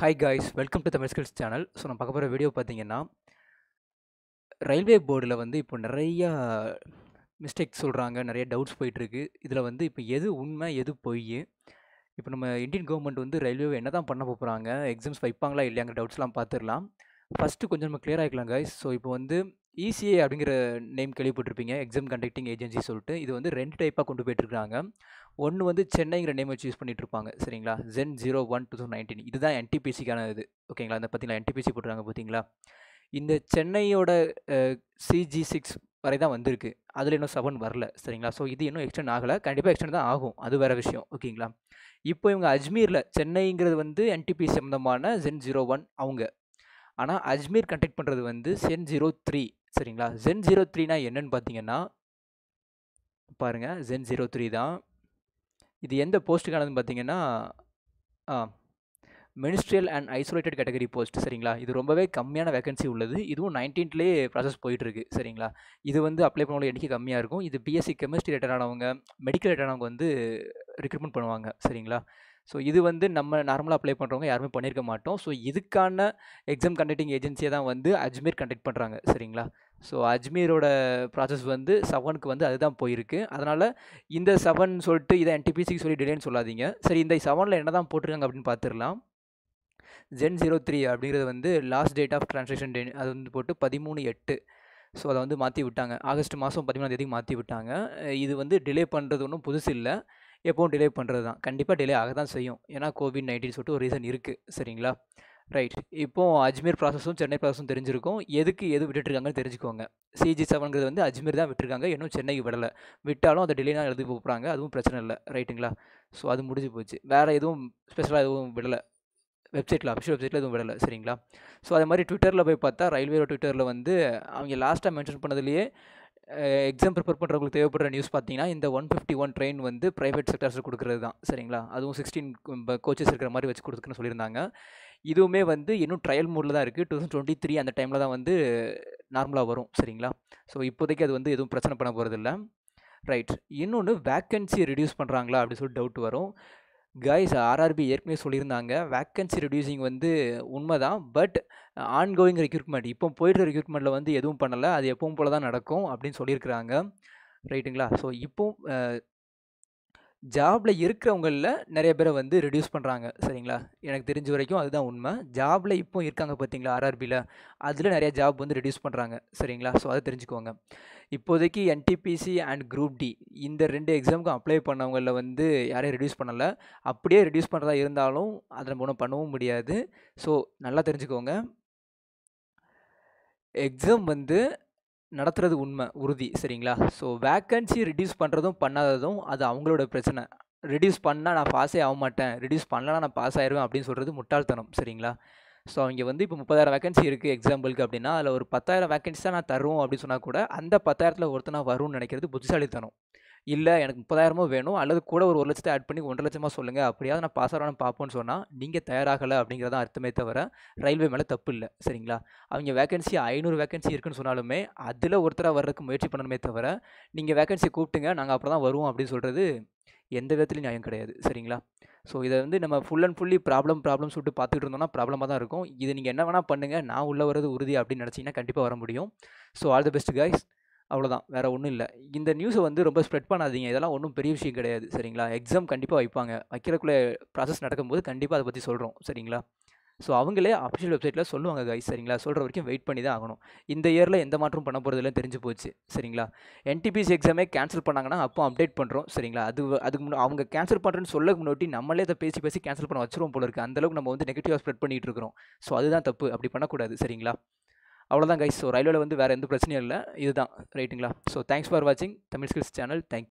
hi guys welcome to Tamil skills channel so நான் பார்க்க போகிற வீடியோ பார்த்தீங்கன்னா ரயில்வே போர்டில் வந்து இப்போ நிறையா மிஸ்டேக்ஸ் சொல்கிறாங்க நிறைய டவுட்ஸ் போயிட்டுருக்கு இதில் வந்து இப்போ எது உண்மை எது பொய் இப்போ நம்ம இந்தியன் கவர்மெண்ட் வந்து ரயில்வே என்ன தான் பண்ண போகிறாங்க எக்ஸாம்ஸ் வைப்பாங்களா இல்லையாங்கிற டவுட்ஸ்லாம் பார்த்துடலாம் ஃபஸ்ட்டு கொஞ்சம் நம்ம கிளியர் ஆகிக்கலாம் காய்ஸ் ஸோ இப்போ வந்து இசிஏ e அப்படிங்கிற நேம் கேள்விப்பட்டிருப்பீங்க எக்ஸாம் கண்டக்டிங் ஏஜென்சி சொல்லிட்டு இது வந்து ரெண்டு டைப்பாக கொண்டு போயிட்டுருக்காங்க ஒன்று வந்து சென்னைங்கிற நேம் வச்சு யூஸ் பண்ணிகிட்ருப்பாங்க இருப்பாங்க சரிங்களா CEN zero one two thousand nineteen இதுதான் என்டிபிசிக்கான இது ஓகேங்களா அந்த பார்த்தீங்களா என்டிபிசி போட்டுருக்காங்க பார்த்தீங்களா இந்த சென்னையோட சிஜி சிக்ஸ் வரை தான் வந்திருக்கு அதில் இன்னும் செவன் வரல சரிங்களா ஸோ இது இன்னும் எக்ஸ்டெண்ட் ஆகலை கண்டிப்பாக எக்ஸ்டெண்ட் தான் ஆகும் அது வேறு விஷயம் ஓகேங்களா இப்போ இவங்க அஜ்மீரில் சென்னைங்கிறது வந்து என்டிபி சம்மந்தமான ஜென் ஜீரோ ஒன் அவங்க ஆனால் அஜ்மீர் கண்டக்ட் பண்ணுறது வந்து சென் ஜீரோ த்ரீ சரிங்களா ஜென் ஜீரோ த்ரீனா என்னன்னு பார்த்தீங்கன்னா பாருங்கள் ஜென் ஜீரோ த்ரீ தான் இது எந்த போஸ்ட்டுக்கானதுன்னு பார்த்தீங்கன்னா ministerial and isolated category post சரிங்களா இது ரொம்பவே கம்மியான வேகன்சி உள்ளது இதுவும் நைன்டீன்த்லேயே ப்ராசஸ் போயிட்டுருக்கு சரிங்களா இது வந்து அப்ளை பண்ணவங்க எண்ணிக்கை கம்மியாக இருக்கும் இது பிஎஸ்சி கெமிஸ்ட்ரி ரிலேட்டடானவங்க மெடிக்கல் ரிலேட்டடானவங்க வந்து ரிக்ரூட்மெண்ட் பண்ணுவாங்க சரிங்களா ஸோ இது வந்து நம்ம நார்மலாக அப்ளை பண்ணுறவங்க யாருமே பண்ணியிருக்க மாட்டோம் ஸோ இதுக்கான எக்ஸாம் கண்டக்டிங் ஏஜென்சியை தான் வந்து அஜ்மீர் கண்டக்ட் பண்ணுறாங்க சரிங்களா ஸோ அஜ்மீரோட ப்ராசஸ் வந்து செவனுக்கு வந்து அதுதான் போயிருக்கு அதனால் இந்த செவன் சொல்லிட்டு இதை என்டிபிசிக்கு சொல்லி டிலேன்னு சொல்லாதீங்க சரி இந்த செவனில் என்ன தான் போட்டிருக்காங்க அப்படின்னு பார்த்துடலாம் ஜென் ஜீரோ த்ரீ அப்படிங்கிறது வந்து last date of translation day அது வந்து போட்டு பதிமூணு எட்டு ஸோ அதை வந்து மாற்றி விட்டாங்க ஆகஸ்ட் மாதம் பதிமூணாம் தேதிக்கு மாற்றி விட்டாங்க இது வந்து டிலே பண்ணுறது ஒன்றும் புதுசு இல்லை எப்போவும் டிலே பண்ணுறது தான் கண்டிப்பாக டிலே ஆக தான் செய்யும் ஏன்னா கோவிட் நைன்டீன் சொல்லிட்டு ஒரு ரீசன் இருக்குது சரிங்களா ரைட் இப்போது அஜ்மீர் ப்ராசஸும் சென்னை ப்ராசஸும் தெரிஞ்சிருக்கும் எதுக்கு எது விட்டுட்டுருக்காங்கன்னு தெரிஞ்சுக்கோங்க சிஜி செவன்கிறது வந்து அஜ்மீர் தான் விட்டுருக்காங்க இன்னும் சென்னைக்கு விடலை விட்டாலும் அதை டிலே தான் எழுதி போகிறாங்க அதுவும் பிரச்சனை இல்லை ரைட்டுங்களா ஸோ அது முடிஞ்சு போச்சு வேறு எதுவும் ஸ்பெஷலாக எதுவும் விடலை வெப்சைட்டில் அஃபிஷியல் வெப்சைட்டில் எதுவும் விடலை சரிங்களா ஸோ அதே மாதிரி ட்விட்டரில் போய் பார்த்தா ரயில்வேயோட ட்விட்டரில் வந்து அவங்க லாஸ்ட்டாக மென்ஷன் பண்ணதுலேயே எக்ஸாம் ப்ரிப்பேர் பண்ணுறவங்களுக்கு தேவைப்படுற நியூஸ் பார்த்தீங்கன்னா இந்த ஒன் ஃபிஃப்டி ஒன் ட்ரெயின் வந்து ப்ரைவேட் செக்டர்ஸில் கொடுக்குறது தான் சரிங்களா அதுவும் சிக்ஸ்டீன் கோச்சஸ் இருக்கிற மாதிரி வச்சு கொடுத்துருக்குன்னு சொல்லியிருந்தாங்க இதுவுமே வந்து இன்னும் ட்ரையல் மூடில் தான் இருக்குது டூ தௌசண்ட் டுவெண்ட்டி த்ரீ அந்த டைமில் தான் வந்து நார்மலாக வரும் சரிங்களா ஸோ இப்போதைக்கு அது வந்து எதுவும் பிரச்சனை பண்ண போகிறதில்ல ரைட் இன்னொன்று வேக்கன்சி ரிடியூஸ் பண்ணுறாங்களா அப்படின்னு சொல்லி டவுட் வரும் கைஸ் ஆர்ஆர்பி ஏற்கனவே சொல்லியிருந்தாங்க வேக்கன்சி ரிடியூசிங் வந்து உண்மை தான் பட் ஆன் கோயிங் ரெக்யூட்மெண்ட் இப்போ போயிட்டு ரெக்யூட்மெண்ட்டில் வந்து எதுவும் பண்ணலை அது எப்பவும் போல் தான் நடக்கும் அப்படின்னு சொல்லியிருக்கிறாங்க ரைட்டுங்களா ஸோ இப்போ ஜாபில் இருக்கிறவங்களில் நிறைய பேரை வந்து ரெடியூஸ் பண்ணுறாங்க சரிங்களா எனக்கு தெரிஞ்ச வரைக்கும் அதுதான் உண்மை ஜாபில் இப்போ இருக்காங்க பார்த்தீங்களா ஆர்ஆர்பியில் அதில் நிறையா ஜாப் வந்து ரெடியூஸ் பண்ணுறாங்க சரிங்களா ஸோ அதை தெரிஞ்சுக்கோங்க இப்போதைக்கு என்டிபிசி அண்ட் குரூப் டி இந்த ரெண்டு எக்ஸாமுக்கும் அப்ளை பண்ணவங்களில் வந்து யாரையும் ரெடியூஸ் பண்ணலை அப்படியே ரெடியூஸ் பண்ணுறதா இருந்தாலும் அதை நம்ம ஒன்றும் பண்ணவும் முடியாது ஸோ நல்லா தெரிஞ்சுக்கோங்க எக்ஸாம் வந்து நடத்துறது உண்மை உறுதி சரிங்களா ஸோ வேக்கன்சி ரிடியூஸ் பண்ணுறதும் பண்ணாததும் அது அவங்களோட பிரச்சனை ரிடியூஸ் பண்ணால் நான் பாஸே ஆக மாட்டேன் ரிடியூஸ் பண்ணலாம் நான் பாஸ் ஆயிடுவேன் அப்படின்னு சொல்கிறது முட்டாள்தனம் சரிங்களா ஸோ அவங்க வந்து இப்போ முப்பதாயிரம் வேக்கன்சி இருக்குது எக்ஸாம்பிளுக்கு அப்படின்னா அதில் ஒரு பத்தாயிரம் வேக்கன்சி தான் நான் தருவோம் அப்படின்னு சொன்னால் கூட அந்த பத்தாயிரத்தில் ஒருத்தனா வரும்னு நினைக்கிறது புத்திசாலித்தனம் இல்லை எனக்கு முப்பதாயிரமோ வேணும் அல்லது கூட ஒரு ஒரு லட்சத்தை ஆட் பண்ணி ஒன்றரை லட்சமாக சொல்லுங்கள் அப்படியாவது நான் பாஸ் ஆகணும் பார்ப்போம்னு சொன்னால் நீங்கள் தயாராகலை அப்படிங்கிறதான் அர்த்தமே தவிர ரயில்வே மேலே தப்பு இல்லை சரிங்களா அவங்க வேகன்சி ஐநூறு வேகன்சி இருக்குன்னு சொன்னாலுமே அதில் ஒருத்தராக வர்றதுக்கு முயற்சி பண்ணணுமே தவிர நீங்கள் வேகன்சி கூப்பிட்டுங்க நாங்கள் அப்புறம் தான் வருவோம் அப்படின்னு சொல்கிறது எந்த விதத்துலையும் நியாயம் கிடையாது சரிங்களா ஸோ இதை வந்து நம்ம full and fully problem problem சொல்லிட்டு பார்த்துட்டு இருந்தோம்னா ப்ராப்ளமாக தான் இருக்கும் இது நீங்கள் என்ன வேணால் பண்ணுங்கள் நான் உள்ளே வரது உறுதி அப்படின்னு நினச்சிங்கன்னா கண்டிப்பாக வர முடியும் so all the best guys அவ்வளோதான் வேறு ஒன்றும் இல்லை இந்த நியூஸை வந்து ரொம்ப ஸ்ப்ரெட் பண்ணாதீங்க இதெல்லாம் ஒன்றும் பெரிய விஷயம் கிடையாது சரிங்களா எக்ஸாம் கண்டிப்பாக வைப்பாங்க வைக்கிறக்குள்ளே ப்ராசஸ் நடக்கும்போது கண்டிப்பாக அதை பற்றி சொல்கிறோம் சரிங்களா ஸோ அவங்களே அஃபிஷியல் வெப்சைட்டில் சொல்லுவாங்க கைஸ் சரிங்களா சொல்கிற வரைக்கும் வெயிட் பண்ணி தான் ஆகணும் இந்த இயரில் எந்த மாற்றம் பண்ண போகிறதுலாம் தெரிஞ்சு போச்சு சரிங்களா என்டிபிசி எக்ஸாமே கேன்சல் பண்ணாங்கன்னா அப்போ அப்டேட் பண்ணுறோம் சரிங்களா அது அதுக்கு முன்னாடி அவங்க கேன்சல் பண்ணுறேன்னு சொல்ல முன்னாடி நம்மளே அதை பேசி பேசி கேன்சல் பண்ண வச்சுருவோம் போல இருக்குது அந்தளவுக்கு நம்ம வந்து நெகட்டிவாக ஸ்ப்ரெட் பண்ணிகிட்டு இருக்கிறோம் ஸோ அதுதான் தப்பு அப்படி பண்ணக்கூடாது சரிங்களா அவ்வளோதான் கைஸ் ஸோ ரயில்வேல வந்து வேறு எந்த பிரச்சனையும் இல்லை இதுதான் ரைட்டுங்களா ஸோ தேங்க்ஸ் ஃபார் வாட்சிங் தமிழ் ஸ்கில்ஸ் சேனல் தேங்க்